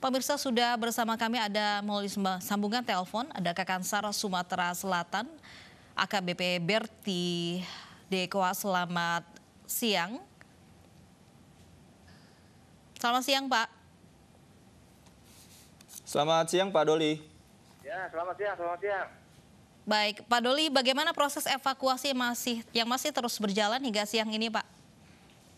Pemirsa sudah bersama kami ada melalui sambungan telepon ada Kakansar Sumatera Selatan AKBP Berti Dekoa selamat siang. Selamat siang Pak. Selamat siang Pak Doli. Ya, selamat siang, selamat siang. Baik, Pak Doli, bagaimana proses evakuasi masih yang masih terus berjalan hingga siang ini, Pak?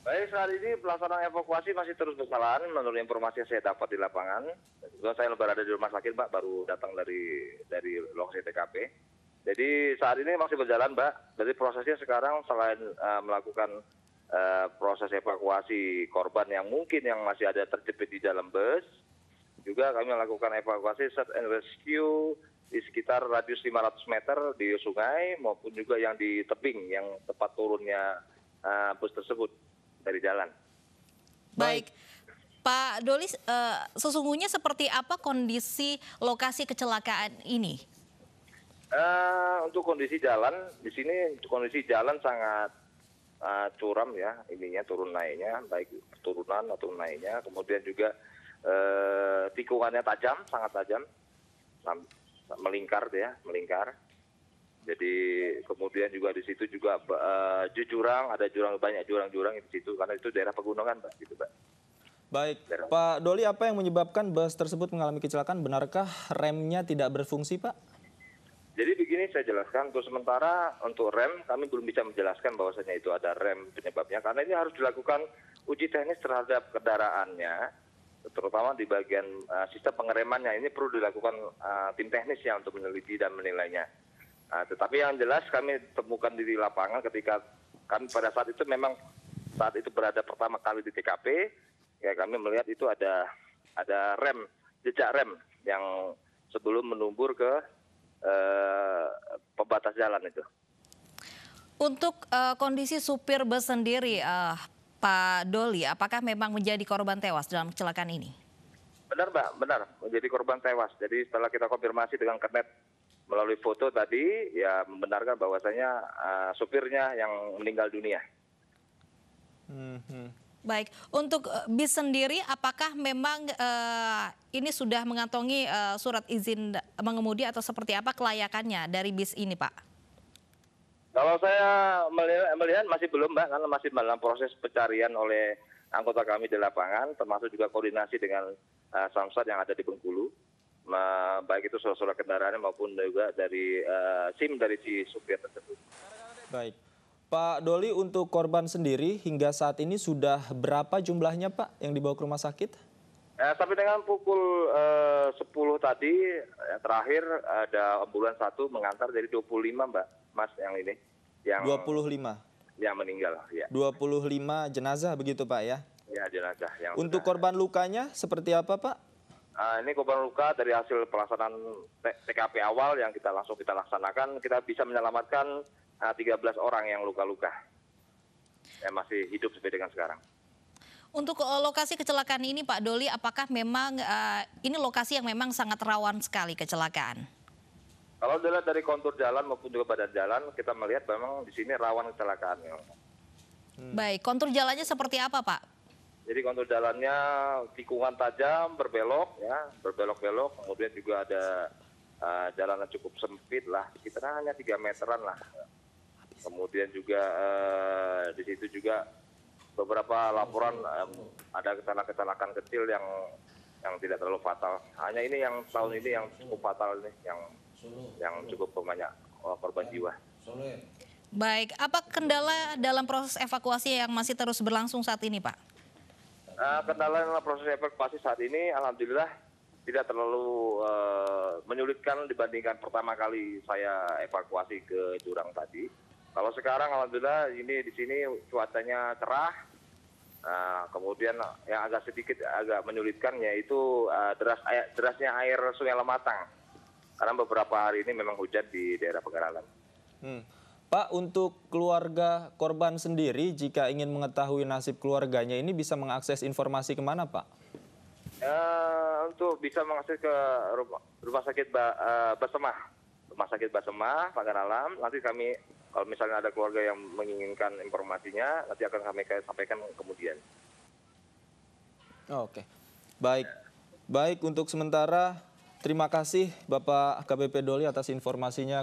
Baik, saat ini pelaksanaan evakuasi masih terus berjalan menurut informasi yang saya dapat di lapangan. Juga saya ada di rumah sakit, Mbak, baru datang dari dari lokasi TKP. Jadi saat ini masih berjalan, Mbak. Jadi prosesnya sekarang selain uh, melakukan uh, proses evakuasi korban yang mungkin yang masih ada terjepit di dalam bus, juga kami melakukan evakuasi search and rescue di sekitar radius 500 meter di sungai maupun juga yang di tebing yang tempat turunnya uh, bus tersebut dari jalan. Baik. Pak Doli, eh, sesungguhnya seperti apa kondisi lokasi kecelakaan ini? Uh, untuk kondisi jalan di sini kondisi jalan sangat uh, curam ya, ininya turun naiknya, baik turunan atau naiknya, kemudian juga uh, tikungannya tajam, sangat tajam, melingkar dia, melingkar jadi kemudian juga di situ juga uh, jurang ada jurang banyak jurang-jurang di situ karena itu daerah pegunungan pak gitu pak Baik, daerah. Pak Doli, apa yang menyebabkan bus tersebut mengalami kecelakaan? Benarkah remnya tidak berfungsi, Pak? Jadi begini saya jelaskan, untuk sementara untuk rem kami belum bisa menjelaskan bahwasanya itu ada rem penyebabnya, karena ini harus dilakukan uji teknis terhadap kendaraannya, terutama di bagian uh, sistem pengeremannya. Ini perlu dilakukan uh, tim teknisnya untuk meneliti dan menilainya. Nah, tetapi yang jelas kami temukan di lapangan ketika kami pada saat itu memang saat itu berada pertama kali di TKP, ya kami melihat itu ada ada rem jejak rem yang sebelum menumbur ke eh, pembatas jalan itu. Untuk uh, kondisi supir bus sendiri, uh, Pak Doli, apakah memang menjadi korban tewas dalam kecelakaan ini? Benar, Mbak, benar. Menjadi korban tewas. Jadi setelah kita konfirmasi dengan kernet melalui foto tadi ya membenarkan bahwasanya uh, supirnya yang meninggal dunia. Hmm. Baik, untuk eh, bis sendiri apakah memang uh, ini sudah mengantongi uh, surat izin mengemudi atau seperti apa kelayakannya dari bis ini, Pak? Kalau saya melihat masih belum, Mbak, karena masih dalam proses pencarian oleh anggota kami di lapangan, termasuk juga koordinasi dengan uh, Samsat yang ada di Bengkulu baik itu surat-surat kendaraannya maupun juga dari uh, SIM dari si supir tersebut. Baik. Pak Doli, untuk korban sendiri hingga saat ini sudah berapa jumlahnya Pak yang dibawa ke rumah sakit? Eh, sampai dengan pukul eh, 10 tadi, yang terakhir ada ambulans satu mengantar dari 25 Mbak, Mas yang ini. Yang, 25? Yang meninggal, ya. 25 jenazah begitu Pak ya? Ya, jenazah. Yang untuk korban lukanya seperti apa Pak? Nah, ini korban luka dari hasil pelaksanaan TKP awal yang kita langsung kita laksanakan, kita bisa menyelamatkan uh, ah, 13 orang yang luka-luka. Yang masih hidup sampai dengan sekarang. Untuk eh, lokasi kecelakaan ini Pak Doli, apakah memang uh, ini lokasi yang memang sangat rawan sekali kecelakaan? Kalau dilihat dari kontur jalan maupun juga badan jalan, kita melihat memang di sini rawan kecelakaan. Hmm. Baik, kontur jalannya seperti apa Pak? Jadi kontur jalannya tikungan tajam, berbelok ya, berbelok-belok. Kemudian juga ada uh, eh, jalannya cukup sempit lah, sekitar hanya 3 meteran lah. Kemudian juga uh, di situ juga beberapa laporan um, ada kecelakaan-kecelakaan kecil yang yang tidak terlalu fatal. Hanya ini yang tahun ini yang cukup fatal nih, yang yang cukup banyak korban jiwa. Baik, apa kendala dalam proses evakuasi yang masih terus berlangsung saat ini, Pak? Uh, kendala dalam proses evakuasi saat ini, alhamdulillah tidak terlalu uh, menyulitkan dibandingkan pertama kali saya evakuasi ke jurang tadi. Kalau sekarang, alhamdulillah ini di sini cuacanya cerah. Nah, kemudian yang agak sedikit agak menyulitkan yaitu uh, deras air, derasnya air Sungai Lematang karena beberapa hari ini memang hujan di daerah Pegaralan. Hmm. Pak, untuk keluarga korban sendiri, jika ingin mengetahui nasib keluarganya ini bisa mengakses informasi kemana, Pak? Uh, untuk bisa mengakses ke rumah, rumah sakit ba, uh, eh, Basemah, rumah sakit Basemah, Pagar Alam. Nanti kami kalau misalnya ada keluarga yang menginginkan informasinya, nanti akan kami sampaikan kemudian. Oh, Oke, okay. baik, baik untuk sementara. Terima kasih Bapak KBP Doli atas informasinya.